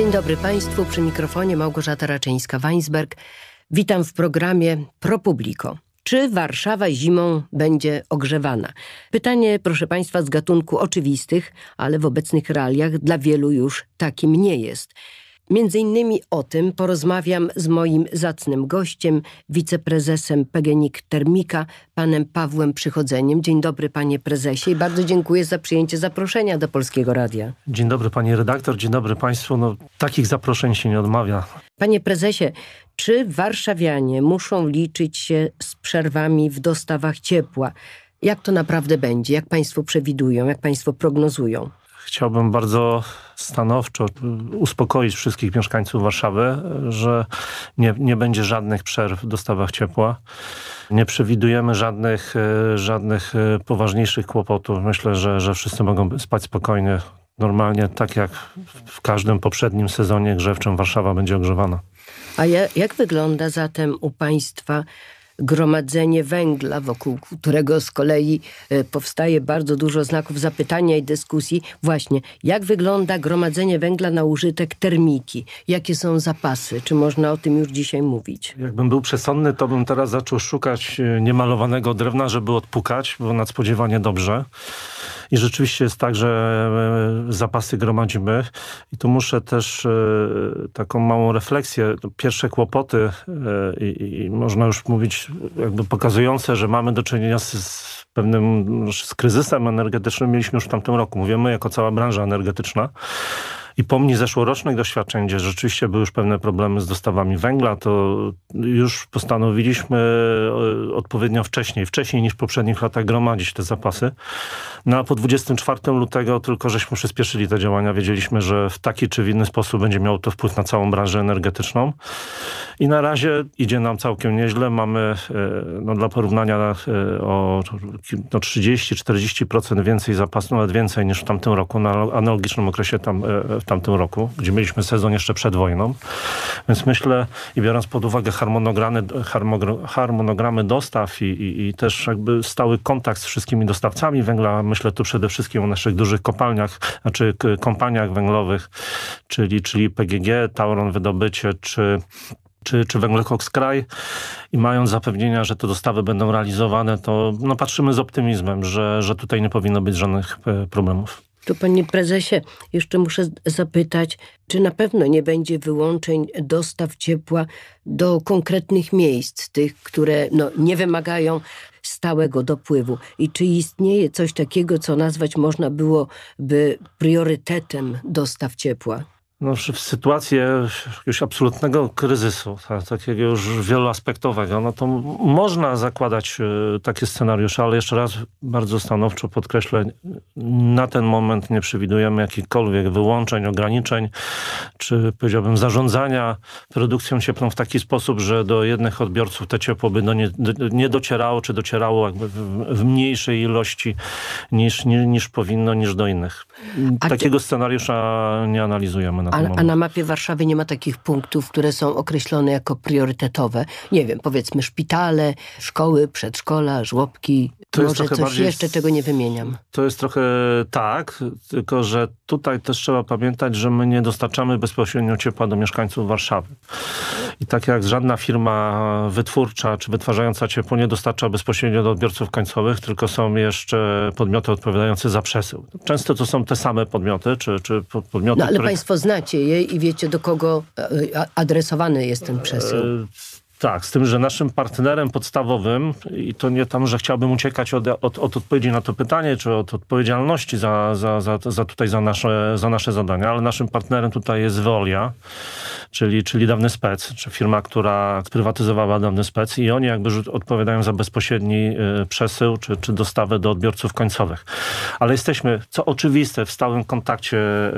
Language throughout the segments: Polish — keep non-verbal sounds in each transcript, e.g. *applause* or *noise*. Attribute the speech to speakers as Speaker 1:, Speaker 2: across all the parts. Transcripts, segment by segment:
Speaker 1: Dzień dobry Państwu. Przy mikrofonie Małgorzata Raczyńska-Weinsberg. Witam w programie ProPublico. Czy Warszawa zimą będzie ogrzewana? Pytanie, proszę Państwa, z gatunku oczywistych, ale w obecnych realiach dla wielu już takim nie jest. Między innymi o tym porozmawiam z moim zacnym gościem, wiceprezesem PGNiK Termika, panem Pawłem Przychodzeniem. Dzień dobry panie prezesie i bardzo dziękuję za przyjęcie zaproszenia do Polskiego Radia.
Speaker 2: Dzień dobry pani redaktor, dzień dobry państwu. No, takich zaproszeń się nie odmawia.
Speaker 1: Panie prezesie, czy warszawianie muszą liczyć się z przerwami w dostawach ciepła? Jak to naprawdę będzie? Jak państwo przewidują? Jak państwo prognozują?
Speaker 2: chciałbym bardzo stanowczo uspokoić wszystkich mieszkańców Warszawy, że nie, nie będzie żadnych przerw w dostawach ciepła. Nie przewidujemy żadnych, e, żadnych e, poważniejszych kłopotów. Myślę, że, że wszyscy mogą spać spokojnie. Normalnie, tak jak w każdym poprzednim sezonie grzewczym Warszawa będzie ogrzewana.
Speaker 1: A jak wygląda zatem u Państwa gromadzenie węgla, wokół którego z kolei e, powstaje bardzo dużo znaków zapytania i dyskusji. Właśnie, jak wygląda gromadzenie węgla na użytek termiki? Jakie są zapasy? Czy można o tym już dzisiaj mówić? Jakbym
Speaker 2: był przesądny, to bym teraz zaczął szukać e, niemalowanego drewna, żeby odpukać, bo nadspodziewanie dobrze. I rzeczywiście jest tak, że e, zapasy gromadzimy i tu muszę też e, taką małą refleksję, pierwsze kłopoty e, i, i można już mówić jakby pokazujące, że mamy do czynienia z, z pewnym z kryzysem energetycznym mieliśmy już w tamtym roku. Mówimy jako cała branża energetyczna i pomni zeszłorocznych doświadczeń, gdzie rzeczywiście były już pewne problemy z dostawami węgla, to już postanowiliśmy e, odpowiednio wcześniej, wcześniej niż w poprzednich latach gromadzić te zapasy. No a po 24 lutego tylko żeśmy przyspieszyli te działania. Wiedzieliśmy, że w taki czy w inny sposób będzie miało to wpływ na całą branżę energetyczną. I na razie idzie nam całkiem nieźle. Mamy e, no, dla porównania e, o no, 30-40% więcej zapasów, nawet więcej niż w tamtym roku. Na analogicznym okresie tam w tamtym roku, gdzie mieliśmy sezon jeszcze przed wojną. Więc myślę i biorąc pod uwagę harmonogramy, harmonogramy dostaw i, i, i też jakby stały kontakt z wszystkimi dostawcami węgla, myślę tu przede wszystkim o naszych dużych kopalniach, znaczy kompaniach węglowych, czyli, czyli PGG, Tauron Wydobycie czy czy, czy Węglokoks Kraj i mając zapewnienia, że te dostawy będą realizowane, to no, patrzymy z optymizmem, że, że tutaj nie powinno być żadnych e, problemów.
Speaker 1: To panie prezesie, jeszcze muszę zapytać, czy na pewno nie będzie wyłączeń dostaw ciepła do konkretnych miejsc, tych, które no, nie wymagają stałego dopływu? I czy istnieje coś takiego, co nazwać można byłoby priorytetem dostaw ciepła?
Speaker 2: no, w sytuację już absolutnego kryzysu, tak, takiego już wieloaspektowego, no to można zakładać e, takie scenariusze, ale jeszcze raz bardzo stanowczo podkreślę, na ten moment nie przewidujemy jakichkolwiek wyłączeń, ograniczeń, czy powiedziałbym zarządzania produkcją cieplną w taki sposób, że do jednych odbiorców te ciepło by do nie, do, nie docierało, czy docierało jakby w, w mniejszej ilości niż, niż, niż powinno, niż do innych. A Takiego scenariusza nie analizujemy na ten a, A na
Speaker 1: mapie Warszawy nie ma takich punktów, które są określone jako priorytetowe. Nie wiem, powiedzmy szpitale, szkoły, przedszkola, żłobki. To Może coś bardziej... jeszcze, czego nie wymieniam.
Speaker 2: To jest trochę tak, tylko że tutaj też trzeba pamiętać, że my nie dostarczamy bezpośrednio ciepła do mieszkańców Warszawy tak jak żadna firma wytwórcza czy wytwarzająca ciepło nie dostarcza bezpośrednio do odbiorców końcowych, tylko są jeszcze podmioty odpowiadające za przesył. Często to są te same podmioty, czy, czy podmioty, No ale państwo
Speaker 1: znacie je i wiecie do kogo e, e, adresowany jest ten przesył. E,
Speaker 2: tak, z tym, że naszym partnerem podstawowym, i to nie tam, że chciałbym uciekać od, od, od odpowiedzi na to pytanie, czy od odpowiedzialności za, za, za, za, tutaj za nasze, za nasze zadania, ale naszym partnerem tutaj jest Veolia, czyli, czyli dawny spec, czy firma, która sprywatyzowała dawny spec i oni jakby odpowiadają za bezpośredni y, przesył, czy, czy dostawę do odbiorców końcowych. Ale jesteśmy, co oczywiste, w stałym kontakcie, y,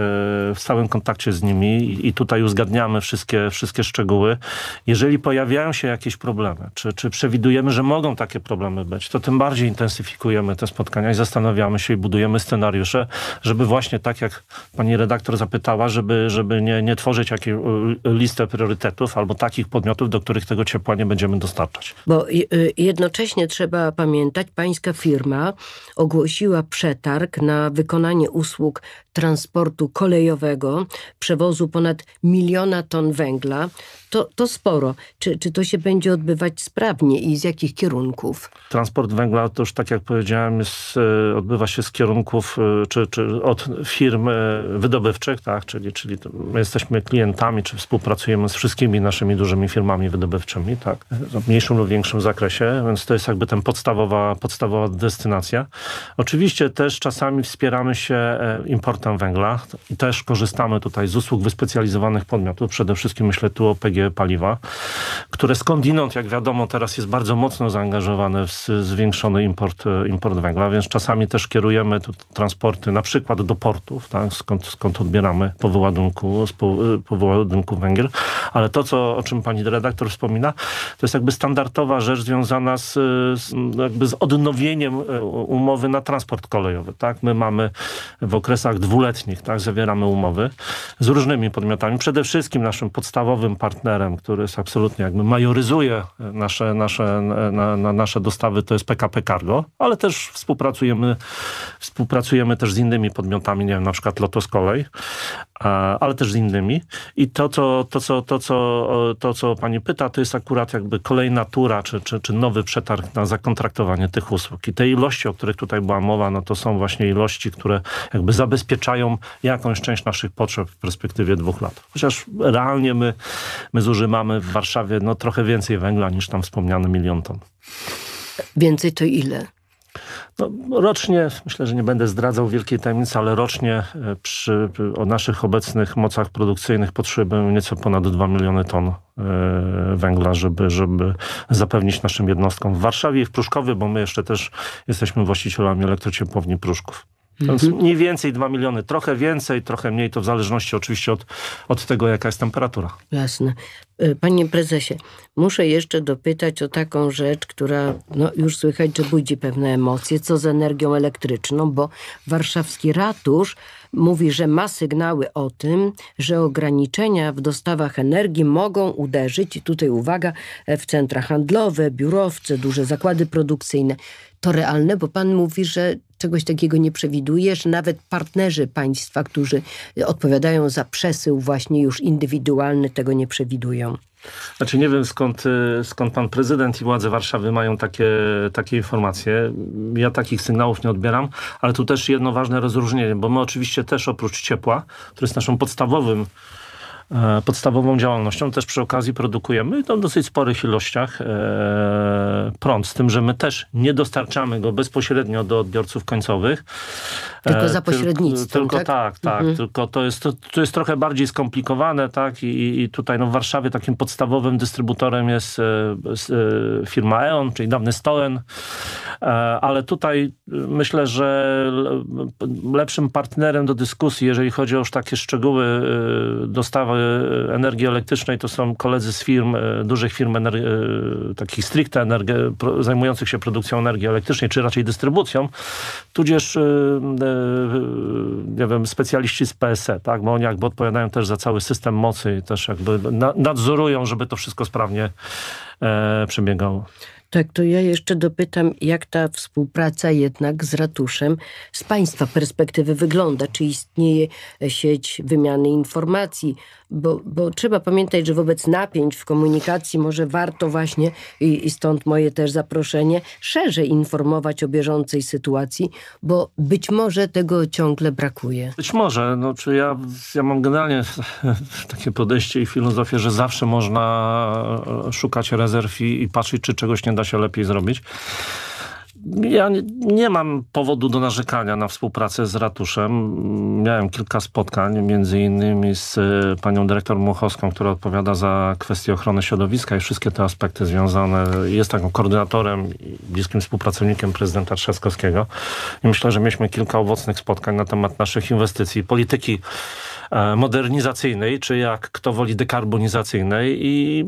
Speaker 2: w stałym kontakcie z nimi i tutaj uzgadniamy wszystkie, wszystkie szczegóły. Jeżeli pojawiają się jakieś problemy, czy, czy przewidujemy, że mogą takie problemy być, to tym bardziej intensyfikujemy te spotkania i zastanawiamy się i budujemy scenariusze, żeby właśnie tak jak pani redaktor zapytała, żeby, żeby nie, nie tworzyć jakiejś y, listy priorytetów albo takich podmiotów, do których tego ciepła nie będziemy dostarczać.
Speaker 1: Bo y, y, jednocześnie trzeba pamiętać, pańska firma ogłosiła przetarg na wykonanie usług transportu kolejowego, przewozu ponad miliona ton węgla, to, to sporo. Czy, czy to się będzie odbywać sprawnie i z jakich kierunków?
Speaker 2: Transport węgla to już tak jak powiedziałem jest, e, odbywa się z kierunków e, czy, czy od firm e, wydobywczych, tak? czyli, czyli my jesteśmy klientami czy współpracujemy z wszystkimi naszymi dużymi firmami wydobywczymi tak? w mniejszym lub większym zakresie, więc to jest jakby ten podstawowa, podstawowa destynacja. Oczywiście też czasami wspieramy się importem eksportem węgla i też korzystamy tutaj z usług wyspecjalizowanych podmiotów, przede wszystkim myślę tu o PG Paliwa, które skądinąd, jak wiadomo, teraz jest bardzo mocno zaangażowane w zwiększony import, e, import węgla, więc czasami też kierujemy transporty na przykład do portów, tak, skąd, skąd odbieramy po wyładunku, e, po wyładunku węgiel, ale to, co, o czym pani redaktor wspomina, to jest jakby standardowa rzecz związana z, z, jakby z odnowieniem e, umowy na transport kolejowy. Tak? My mamy w okresach dwuletnich, tak, zawieramy umowy z różnymi podmiotami. Przede wszystkim naszym podstawowym partnerem, który jest absolutnie jakby majoryzuje nasze, nasze, na, na nasze dostawy, to jest PKP Cargo, ale też współpracujemy, współpracujemy też z innymi podmiotami, nie wiem, na przykład Lotos Kolej, ale też z innymi. I to, co, to, co, to, co, to, co pani pyta, to jest akurat jakby kolejna tura, czy, czy, czy nowy przetarg na zakontraktowanie tych usług. I te ilości, o których tutaj była mowa, no to są właśnie ilości, które jakby zabezpieczają zabezpieczają jakąś część naszych potrzeb w perspektywie dwóch lat. Chociaż realnie my, my zużywamy w Warszawie no, trochę więcej węgla niż tam wspomniany milion ton.
Speaker 1: Więcej to ile? No, rocznie,
Speaker 2: myślę, że nie będę zdradzał wielkiej tajemnicy, ale rocznie e, przy, o naszych obecnych mocach produkcyjnych potrzebujemy nieco ponad 2 miliony ton e, węgla, żeby, żeby zapewnić naszym jednostkom w Warszawie i w Pruszkowie, bo my jeszcze też jesteśmy właścicielami elektrociepłowni Pruszków. Mhm. mniej więcej 2 miliony, trochę więcej, trochę mniej, to w zależności oczywiście od, od tego, jaka jest temperatura.
Speaker 1: Jasne. E, panie prezesie, muszę jeszcze dopytać o taką rzecz, która no, już słychać, że budzi pewne emocje, co z energią elektryczną, bo warszawski ratusz mówi, że ma sygnały o tym, że ograniczenia w dostawach energii mogą uderzyć, i tutaj uwaga, w centra handlowe, biurowce, duże zakłady produkcyjne. To realne, bo pan mówi, że czegoś takiego nie przewidujesz. Nawet partnerzy państwa, którzy odpowiadają za przesył właśnie już indywidualny, tego nie przewidują.
Speaker 2: Znaczy nie wiem skąd, y, skąd pan prezydent i władze Warszawy mają takie, takie informacje. Ja takich sygnałów nie odbieram, ale tu też jedno ważne rozróżnienie, bo my oczywiście też oprócz ciepła, które jest naszą podstawowym E, podstawową działalnością. Też przy okazji produkujemy to w dosyć sporych ilościach e, prąd, z tym, że my też nie dostarczamy go bezpośrednio do odbiorców końcowych. E, tylko za pośrednictwem, Tylko tak, tak. tak mhm. Tylko to jest, to, to, jest trochę bardziej skomplikowane, tak, i, i tutaj no, w Warszawie takim podstawowym dystrybutorem jest firma E.ON, czyli dawny Stoen, ale tutaj myślę, że lepszym partnerem do dyskusji, jeżeli chodzi o już takie szczegóły dostawy E, energii elektrycznej to są koledzy z firm, e, dużych firm e, takich stricte zajmujących się produkcją energii elektrycznej, czy raczej dystrybucją, tudzież nie wiem, specjaliści z PSE, tak? bo oni jakby odpowiadają też za cały system mocy, też jakby nadzorują, żeby to wszystko sprawnie przebiegało.
Speaker 1: Tak, to ja jeszcze dopytam, jak ta współpraca jednak z ratuszem z Państwa perspektywy wygląda? Czy istnieje e, sieć wymiany informacji? Bo, bo trzeba pamiętać, że wobec napięć w komunikacji może warto właśnie, i, i stąd moje też zaproszenie, szerzej informować o bieżącej sytuacji, bo być może tego ciągle brakuje.
Speaker 2: Być może. No, czy ja, ja mam generalnie *laughs* takie podejście i filozofię, że zawsze można e, szukać rezerw i, i patrzeć, czy czegoś nie da da się lepiej zrobić. Ja nie, nie, mam powodu do narzekania na współpracę z ratuszem. Miałem kilka spotkań, między innymi z e, panią dyrektor Muchowską, która odpowiada za kwestie ochrony środowiska i wszystkie te aspekty związane. Jest taką koordynatorem i bliskim współpracownikiem prezydenta Trzaskowskiego. I myślę, że mieliśmy kilka owocnych spotkań na temat naszych inwestycji, polityki E, modernizacyjnej, czy jak kto woli dekarbonizacyjnej i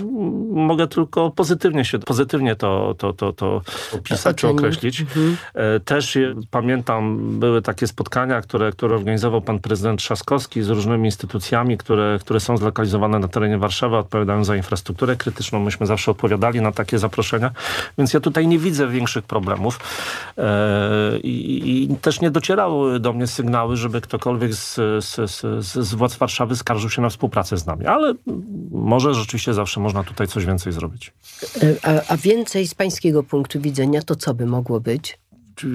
Speaker 2: mogę tylko pozytywnie się, pozytywnie to, to, to, to opisać czy określić. Mhm. E, też pamiętam, były takie spotkania, które, które organizował pan prezydent Trzaskowski z różnymi instytucjami, które, które są zlokalizowane na terenie Warszawy, odpowiadają za infrastrukturę krytyczną. Myśmy zawsze odpowiadali na takie zaproszenia, więc ja tutaj nie widzę większych problemów e, i, i też nie docierały do mnie sygnały, żeby ktokolwiek z, z, z, z władz Warszawy skarżył się na współpracę z nami, ale może rzeczywiście zawsze można tutaj coś więcej zrobić.
Speaker 1: E, a, a więcej z pańskiego punktu widzenia to co by mogło być?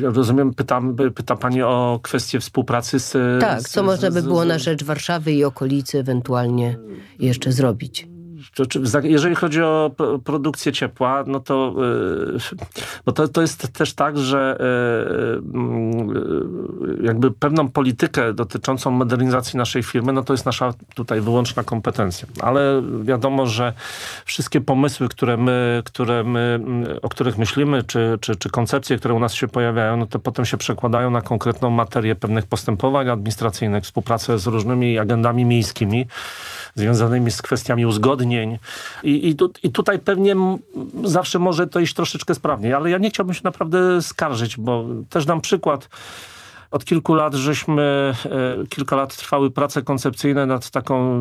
Speaker 1: rozumiem,
Speaker 2: pytam, pyta pani o kwestię współpracy z... Tak, co z, można by było na
Speaker 1: rzecz Warszawy i okolicy ewentualnie jeszcze zrobić
Speaker 2: jeżeli chodzi o produkcję ciepła, no to, y, bo to, to jest też tak, że y, y, jakby pewną politykę dotyczącą modernizacji naszej firmy, no to jest nasza tutaj wyłączna kompetencja. Ale wiadomo, że wszystkie pomysły, które my, które my mm, o których myślimy, czy, czy, czy koncepcje, które u nas się pojawiają, no to potem się przekładają na konkretną materię pewnych postępowań administracyjnych, współpracę z różnymi agendami miejskimi związanymi z kwestiami uzgodnień. I, i, tu, i tutaj pewnie zawsze może to iść troszeczkę sprawniej, ale ja nie chciałbym się naprawdę skarżyć, bo też dam przykład od kilku lat żeśmy, e, kilka lat trwały prace koncepcyjne nad taką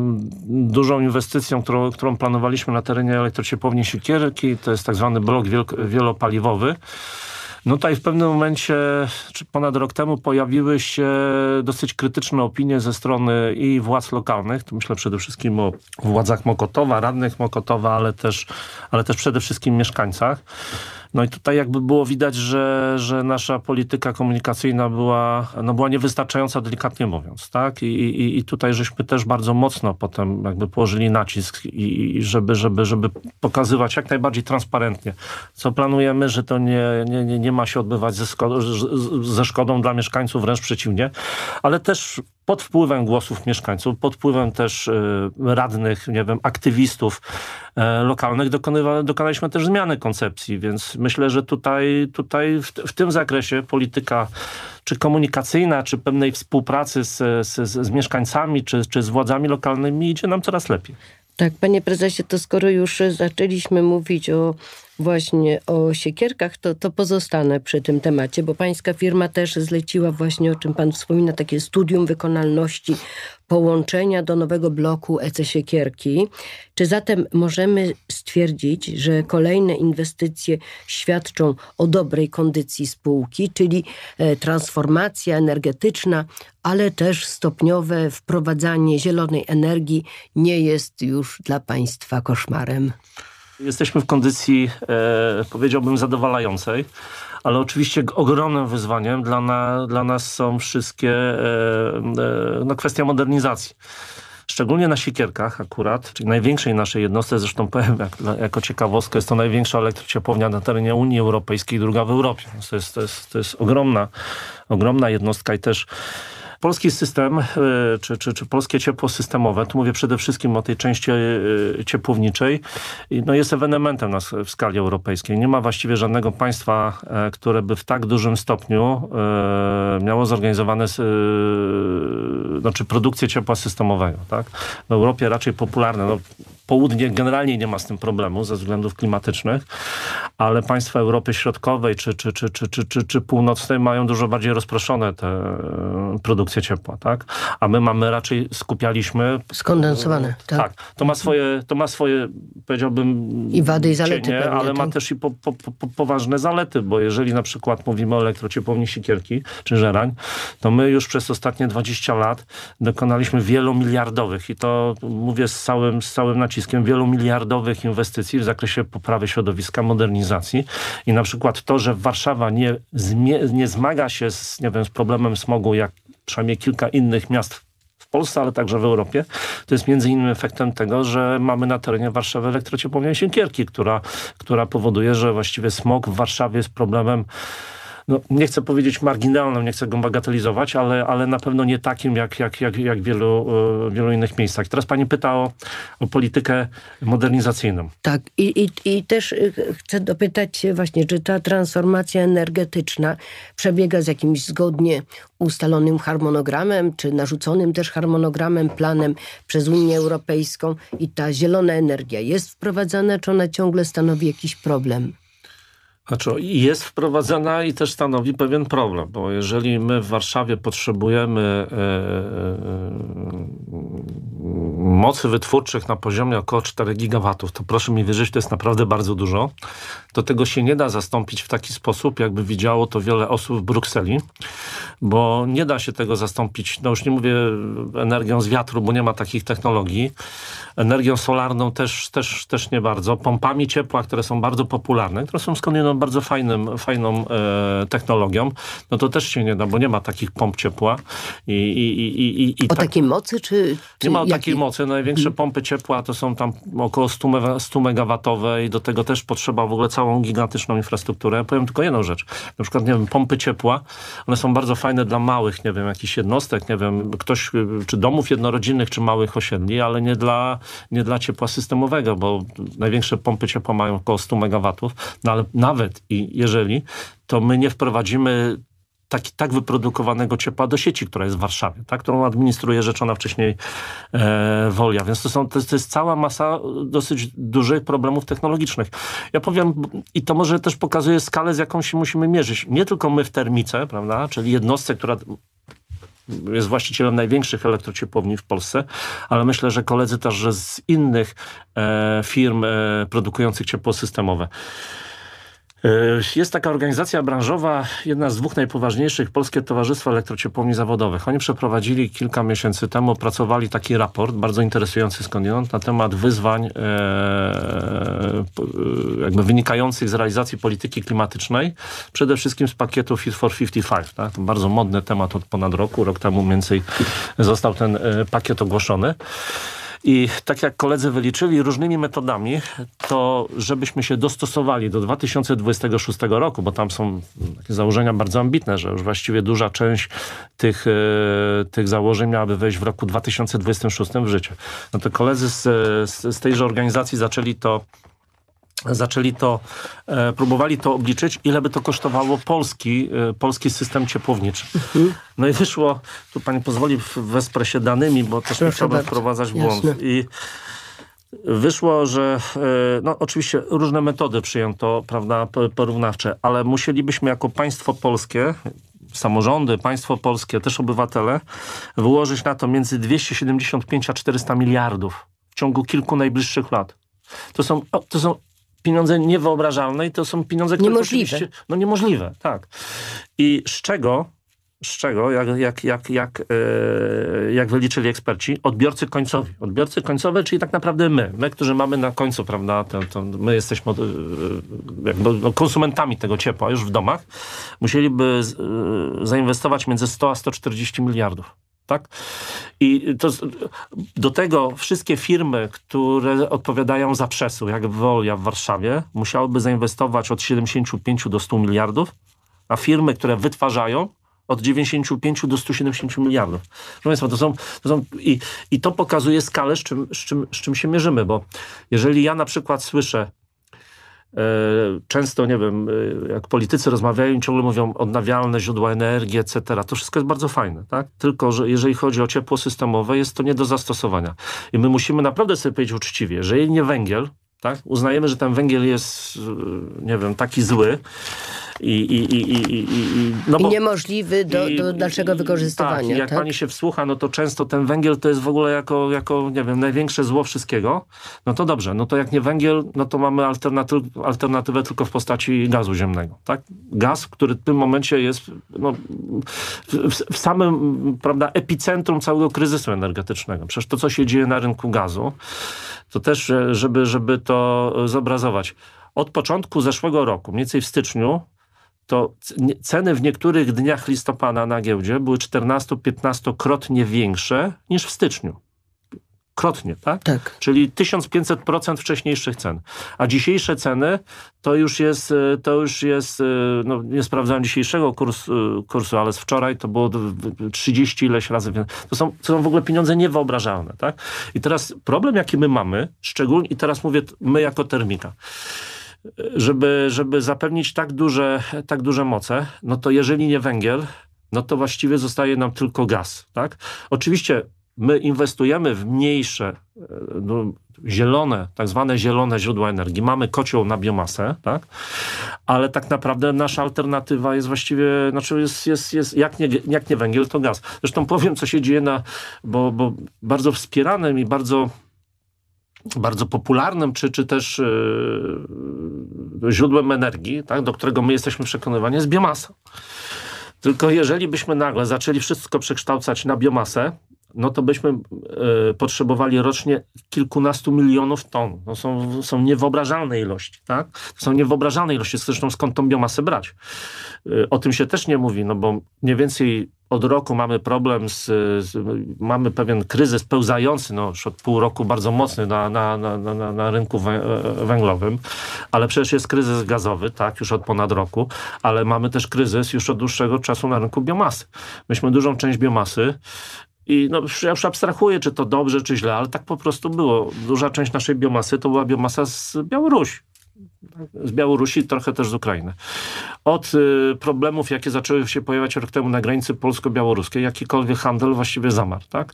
Speaker 2: dużą inwestycją, którą, którą planowaliśmy na terenie elektrociepłowni Sikierki. To jest tak zwany blok wielopaliwowy. No tutaj w pewnym momencie, czy ponad rok temu, pojawiły się dosyć krytyczne opinie ze strony i władz lokalnych, tu myślę przede wszystkim o władzach Mokotowa, radnych Mokotowa, ale też, ale też przede wszystkim mieszkańcach. No i tutaj jakby było widać, że, że nasza polityka komunikacyjna była, no była niewystarczająca, delikatnie mówiąc, tak? I, i, i tutaj żeśmy też bardzo mocno potem jakby położyli nacisk i, i żeby, żeby, żeby pokazywać jak najbardziej transparentnie, co planujemy, że to nie, nie, nie, nie ma się odbywać ze, szkodą, ze szkodą dla mieszkańców, wręcz przeciwnie, ale też pod wpływem głosów mieszkańców, pod wpływem też y, radnych, nie wiem, aktywistów e, lokalnych dokonaliśmy też zmiany koncepcji, więc myślę, że tutaj, tutaj w, w tym zakresie polityka czy komunikacyjna, czy pewnej współpracy z, z, z mieszkańcami, czy, czy z władzami lokalnymi idzie nam coraz lepiej.
Speaker 1: Tak, panie prezesie, to skoro już zaczęliśmy mówić o właśnie o siekierkach, to, to pozostanę przy tym temacie, bo pańska firma też zleciła właśnie, o czym pan wspomina, takie studium wykonalności połączenia do nowego bloku EC Siekierki. Czy zatem możemy stwierdzić, że kolejne inwestycje świadczą o dobrej kondycji spółki, czyli e, transformacja energetyczna, ale też stopniowe wprowadzanie zielonej energii nie jest już dla państwa koszmarem?
Speaker 2: Jesteśmy w kondycji, e, powiedziałbym, zadowalającej, ale oczywiście ogromnym wyzwaniem dla, na, dla nas są wszystkie e, e, no, kwestia modernizacji szczególnie na Siekierkach akurat, czyli największej naszej jednostce, zresztą powiem jak, jako ciekawostkę, jest to największa elektrociepłownia na terenie Unii Europejskiej, druga w Europie. To jest, to jest, to jest ogromna, ogromna jednostka i też Polski system, e, czy, czy, czy polskie ciepło systemowe, tu mówię przede wszystkim o tej części e, ciepłowniczej, no jest ewenementem nas w skali europejskiej. Nie ma właściwie żadnego państwa, e, które by w tak dużym stopniu miało zorganizowane znaczy produkcję ciepła systemowego. Tak? W Europie raczej popularne. No, południe generalnie nie ma z tym problemu ze względów klimatycznych, ale państwa Europy Środkowej czy, czy, czy, czy, czy, czy, czy Północnej mają dużo bardziej rozproszone te e, produkcje ciepła, tak? A my mamy raczej, skupialiśmy... Skondensowane, tak. tak. To ma swoje, to ma swoje powiedziałbym... I wady i zalety cienie, pewnie, Ale tak? ma też i po, po, po, poważne zalety, bo jeżeli na przykład mówimy o elektrociepłowni Sikierki czy Żerań, to my już przez ostatnie 20 lat dokonaliśmy wielomiliardowych i to mówię z całym, z całym naciskiem, wielomiliardowych inwestycji w zakresie poprawy środowiska, modernizacji i na przykład to, że Warszawa nie, nie zmaga się z, nie wiem, z problemem smogu, jak przynajmniej kilka innych miast w Polsce, ale także w Europie, to jest między innymi efektem tego, że mamy na terenie Warszawy elektrociepłownię Sienkierki, która, która powoduje, że właściwie smog w Warszawie jest problemem no, nie chcę powiedzieć marginalnym, nie chcę go bagatelizować, ale, ale na pewno nie takim jak, jak, jak, jak wielu, e, wielu innych miejscach. Teraz pani pyta o, o politykę modernizacyjną.
Speaker 1: Tak I, i, i też e, chcę dopytać się właśnie, czy ta transformacja energetyczna przebiega z jakimś zgodnie ustalonym harmonogramem, czy narzuconym też harmonogramem, planem przez Unię Europejską i ta zielona energia jest wprowadzana, czy ona ciągle stanowi jakiś problem?
Speaker 2: Znaczy, jest wprowadzana i też stanowi pewien problem, bo jeżeli my w Warszawie potrzebujemy e, e, e, mocy wytwórczych na poziomie około 4 gigawatów, to proszę mi wierzyć, to jest naprawdę bardzo dużo, to tego się nie da zastąpić w taki sposób, jakby widziało to wiele osób w Brukseli, bo nie da się tego zastąpić, no już nie mówię energią z wiatru, bo nie ma takich technologii, energią solarną też, też, też nie bardzo, pompami ciepła, które są bardzo popularne, które są skądinąd bardzo fajnym, fajną e, technologią, no to też się nie da, bo nie ma takich pomp ciepła. I, i, i, i, i o tak...
Speaker 1: takiej mocy? Czy, czy nie ma o
Speaker 2: takiej mocy. Największe mhm. pompy ciepła to są tam około 100, 100 megawatowe i do tego też potrzeba w ogóle całą gigantyczną infrastrukturę. Ja powiem tylko jedną rzecz. Na przykład, nie wiem, pompy ciepła, one są bardzo fajne dla małych, nie wiem, jakichś jednostek, nie wiem, ktoś, czy domów jednorodzinnych, czy małych osiedli, ale nie dla nie dla ciepła systemowego, bo największe pompy ciepła mają około 100 MW, no ale nawet i jeżeli, to my nie wprowadzimy tak wyprodukowanego ciepła do sieci, która jest w Warszawie, tak? którą administruje rzeczona wcześniej e, Wolia. Więc to, są, to, to, jest cała masa dosyć dużych problemów technologicznych. Ja powiem, i to może też pokazuje skalę, z jaką się musimy mierzyć. Nie tylko my w termice, prawda? czyli jednostce, która jest właścicielem największych elektrociepłowni w Polsce, ale myślę, że koledzy też z innych e, firm e, produkujących ciepło systemowe. E, jest taka organizacja branżowa, jedna z dwóch najpoważniejszych, Polskie Towarzystwo Elektrociepłowni Zawodowych. Oni przeprowadzili kilka miesięcy temu, opracowali taki raport, bardzo interesujący skądinąd, na temat wyzwań e, e jakby wynikających z realizacji polityki klimatycznej, przede wszystkim z pakietu Fit for 55. Tak? To bardzo modny temat od ponad roku, rok temu mniej więcej został ten e, pakiet ogłoszony. I tak jak koledzy wyliczyli, różnymi metodami to, żebyśmy się dostosowali do 2026 roku, bo tam są takie założenia bardzo ambitne, że już właściwie duża część tych, e, tych założeń miałaby wejść w roku 2026 w życie. No to koledzy z, e, z, z tejże organizacji zaczęli to zaczęli to, e, próbowali to obliczyć, ile by to kosztowało Polski, e, polski system ciepłowniczy. No i wyszło, tu pani pozwoli, wesprę się danymi, bo też Proszę nie chciałbym wprowadzać błąd. I wyszło, że e, no oczywiście różne metody przyjęto, prawda, porównawcze, ale musielibyśmy jako państwo polskie, samorządy, państwo polskie, też obywatele, wyłożyć na to między 275 a 400 miliardów w ciągu kilku najbliższych lat. To są, to są pieniądze niewyobrażalne i to są pieniądze, które... Niemożliwe. No niemożliwe, tak. I z czego z czego, jak, jak, jak, jak, yy, jak wyliczyli eksperci, odbiorcy końcowi. Odbiorcy końcowe, czyli tak naprawdę my. My, którzy mamy na końcu, prawda, ten, my jesteśmy e, no, konsumentami tego ciepła już w domach, musieliby z, yy, zainwestować między 100 a 140 miliardów. Tak? I to, do tego wszystkie firmy, które odpowiadają za przesył, jak Wolia w Warszawie, musiałyby zainwestować od 75 do 100 miliardów, a firmy, które wytwarzają, od 95 do 170 miliardów. Proszę Państwa, to są, to są i, i to pokazuje skalę, z czym, z, czym, z czym się mierzymy, bo jeżeli ja na przykład słyszę E, często, nie wiem, e, jak politycy rozmawiają ciągle mówią odnawialne źródła energii, etc. To wszystko jest bardzo fajne, tak? Tylko, że jeżeli chodzi o ciepło systemowe, jest to nie do zastosowania. I my musimy naprawdę sobie powiedzieć uczciwie, że nie węgiel, tak? Uznajemy, że ten węgiel jest, e, nie wiem, taki zły, i, i, i, i, i,
Speaker 1: no bo, I niemożliwy do, do dalszego wykorzystywania. Tak, jak tak? pani
Speaker 2: się wsłucha, no to często ten węgiel to jest w ogóle jako, jako nie wiem, największe zło wszystkiego. No to dobrze, no to jak nie węgiel, no to mamy alternatywę tylko w postaci gazu ziemnego, tak? Gaz, który w tym momencie jest no, w, w samym, prawda, epicentrum całego kryzysu energetycznego. Przecież to, co się dzieje na rynku gazu, to też, e, żeby, żeby to zobrazować. Od początku zeszłego roku, mniej więcej w styczniu, to ceny w niektórych dniach listopada na giełdzie były 14-15-krotnie większe niż w styczniu. Krotnie, tak? Tak. Czyli 1500% wcześniejszych cen. A dzisiejsze ceny to już jest, y, to już jest y, no nie sprawdzałem dzisiejszego kursu, y, kursu, ale z wczoraj to było 30 ileś razy więcej. To są, to są w ogóle pieniądze niewyobrażalne, tak? I teraz problem, jaki my mamy, szczególnie, i teraz mówię my jako termika, żeby, żeby zapewnić tak duże, tak duże moce, no to jeżeli nie węgiel, no to właściwie zostaje nam tylko gaz, tak? Oczywiście my inwestujemy w mniejsze, e, no, zielone, tak zwane zielone źródła energii. Mamy kocioł na biomasę, tak? Ale tak naprawdę nasza alternatywa jest właściwie, znaczy jest, jest, jest jak, nie, jak nie węgiel, to gaz. Zresztą powiem, co się dzieje na, bo, bo bardzo wspieranym i bardzo bardzo popularnym, czy, czy też yy, źródłem energii, tak, do którego my jesteśmy przekonywani, jest biomasa. Tylko jeżeli byśmy nagle zaczęli wszystko przekształcać na biomasę, no to byśmy y, potrzebowali rocznie kilkunastu milionów ton. No są, są niewyobrażalne ilości, tak? Są niewyobrażalne ilości, zresztą skąd tą biomasę brać? Y, o tym się też nie mówi, no bo mniej więcej od roku mamy problem, z, z, mamy pewien kryzys pełzający, no już od pół roku bardzo mocny na, na, na, na, na rynku e, węglowym, ale przecież jest kryzys gazowy, tak, już od ponad roku, ale mamy też kryzys już od dłuższego czasu na rynku biomasy. Myśmy dużą część biomasy i no, ja już abstrahuję, czy to dobrze, czy źle, ale tak po prostu było. Duża część naszej biomasy to była biomasa z Białorusi z Białorusi, trochę też z Ukrainy. Od y, problemów, jakie zaczęły się pojawiać rok temu na granicy polsko-białoruskiej, jakikolwiek handel właściwie zamarł. Tak?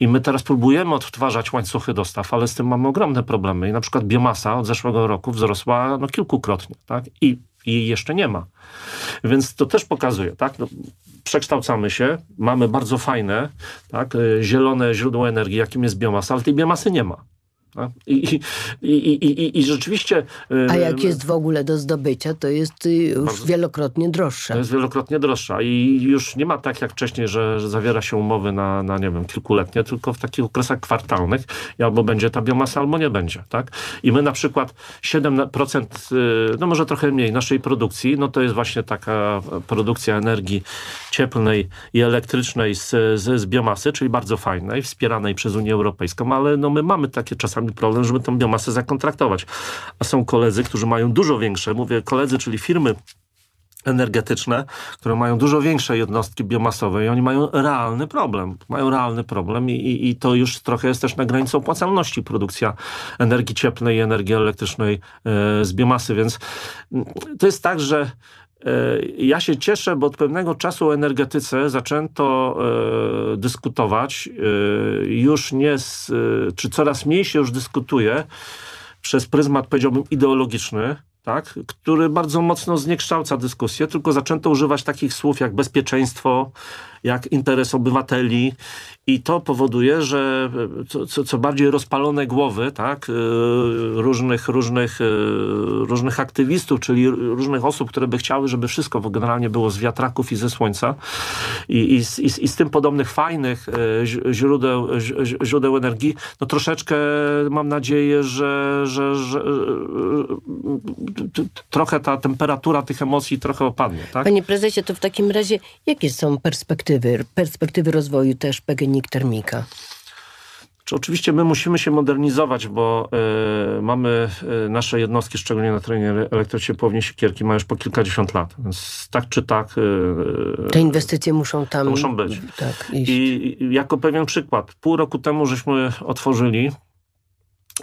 Speaker 2: I my teraz próbujemy odtwarzać łańcuchy dostaw, ale z tym mamy ogromne problemy. I na przykład biomasa od zeszłego roku wzrosła no, kilkukrotnie. Tak? I jej jeszcze nie ma. Więc to też pokazuje, tak? No, przekształcamy się, mamy bardzo fajne, tak, e, zielone źródło energii, jakim jest biomasa, ale tej biomasy nie ma. No. i I, i, i, I, rzeczywiście... A y, jak jest
Speaker 1: w ogóle do zdobycia, to jest y, już bardzo, wielokrotnie droższa. To jest
Speaker 2: wielokrotnie droższa i już nie ma tak jak wcześniej, że, że zawiera się umowy na, na, nie wiem, kilkuletnie, tylko w takich okresach kwartalnych albo będzie ta biomasa, albo nie będzie, tak? I my na przykład 7%, y, no może trochę mniej naszej produkcji, no to jest właśnie taka produkcja energii cieplnej i elektrycznej z, z, z biomasy, czyli bardzo fajnej, wspieranej przez Unię Europejską, ale no my mamy takie czasami problem, żeby tą biomasę zakontraktować. A są koledzy, którzy mają dużo większe, mówię koledzy, czyli firmy energetyczne, które mają dużo większe jednostki biomasowe i oni mają realny problem. Mają realny problem i, i, i to już trochę jest też na granicy opłacalności produkcja energii cieplnej i energii elektrycznej e, z biomasy, więc mm, to jest tak, że E, ja się cieszę, bo od pewnego czasu o energetyce zaczęto e, dyskutować. E, już nie, z, czy coraz mniej się już dyskutuje przez pryzmat, powiedziałbym, ideologiczny tak, który bardzo mocno zniekształca dyskusję, tylko zaczęto używać takich słów jak bezpieczeństwo, jak interes obywateli i to powoduje, że co, co bardziej rozpalone głowy tak, y, różnych, różnych, y, różnych aktywistów, czyli różnych osób, które by chciały, żeby wszystko generalnie było z wiatraków i ze słońca i, i, i, i z tym podobnych fajnych y, źródeł, źródeł energii, no troszeczkę mam nadzieję, że, że, że trochę ta temperatura tych emocji trochę opadnie. Tak? Panie prezesie,
Speaker 1: to w takim razie jakie są perspektywy, perspektywy rozwoju też PGNiG Termika?
Speaker 2: Czy oczywiście my musimy się modernizować, bo y, mamy y, nasze jednostki, szczególnie na terenie elektrociepłowni Siekierki, mają już po kilkadziesiąt lat, więc tak czy tak... Y, Te
Speaker 1: inwestycje muszą tam... Muszą być. Tak,
Speaker 2: I, I jako pewien przykład, pół roku temu żeśmy otworzyli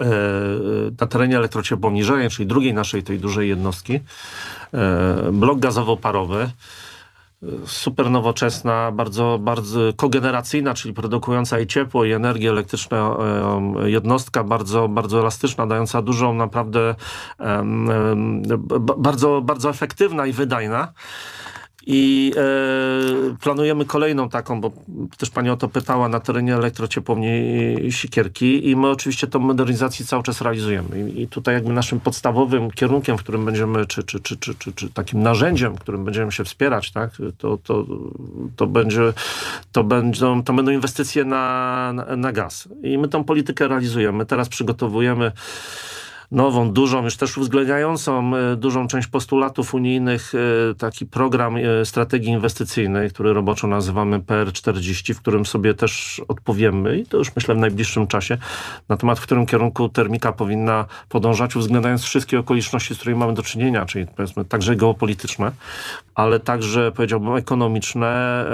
Speaker 2: E, e, na terenie elektrociepła czyli drugiej naszej, tej dużej jednostki, e, blok gazowo-parowy, super nowoczesna, bardzo, bardzo kogeneracyjna, czyli produkująca i ciepło, i energię elektryczną jednostka, bardzo, bardzo elastyczna, dająca dużą, naprawdę bardzo, bardzo efektywna i wydajna. I e, planujemy kolejną taką, bo też pani o to pytała, na terenie elektrociepłowni Sikierki i my oczywiście tą modernizację cały czas realizujemy. I, I, tutaj jakby naszym podstawowym kierunkiem, w którym będziemy, czy, czy, czy, czy, czy, czy takim narzędziem, którym będziemy się wspierać, tak, to, to, to, będzie, to, będą, to będą inwestycje na, na, na gaz. I my tą politykę realizujemy. Teraz przygotowujemy nową, dużą, już też uwzględniającą e, dużą część postulatów unijnych e, taki program e, strategii inwestycyjnej, który roboczo nazywamy PR40, w którym sobie też odpowiemy i to już myślę w najbliższym czasie, na temat, w którym kierunku termika powinna podążać, uwzględniając wszystkie okoliczności, z którymi mamy do czynienia, czyli powiedzmy także geopolityczne, ale także powiedziałbym ekonomiczne,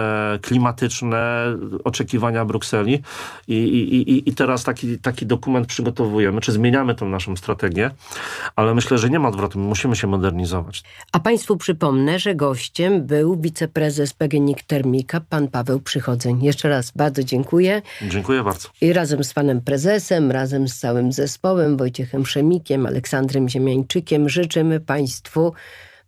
Speaker 2: klimatyczne, oczekiwania Brukseli I, i, i, i teraz taki, taki dokument przygotowujemy, czy zmieniamy tą naszą strategię strategię, ale myślę, że nie ma odwrotu. Musimy się modernizować.
Speaker 1: A Państwu przypomnę, że gościem był wiceprezes PGNiG Termika, pan Paweł Przychodzeń. Jeszcze raz bardzo dziękuję. Dziękuję bardzo. I razem z panem prezesem, razem z całym zespołem, Wojciechem Szemikiem, Aleksandrem Ziemiańczykiem życzymy Państwu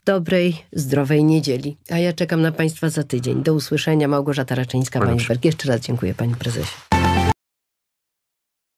Speaker 1: dobrej, zdrowej niedzieli. A ja czekam na Państwa za tydzień. Do usłyszenia. Małgorzata Raczyńska-Weinberg. Jeszcze raz dziękuję Panie Prezesie.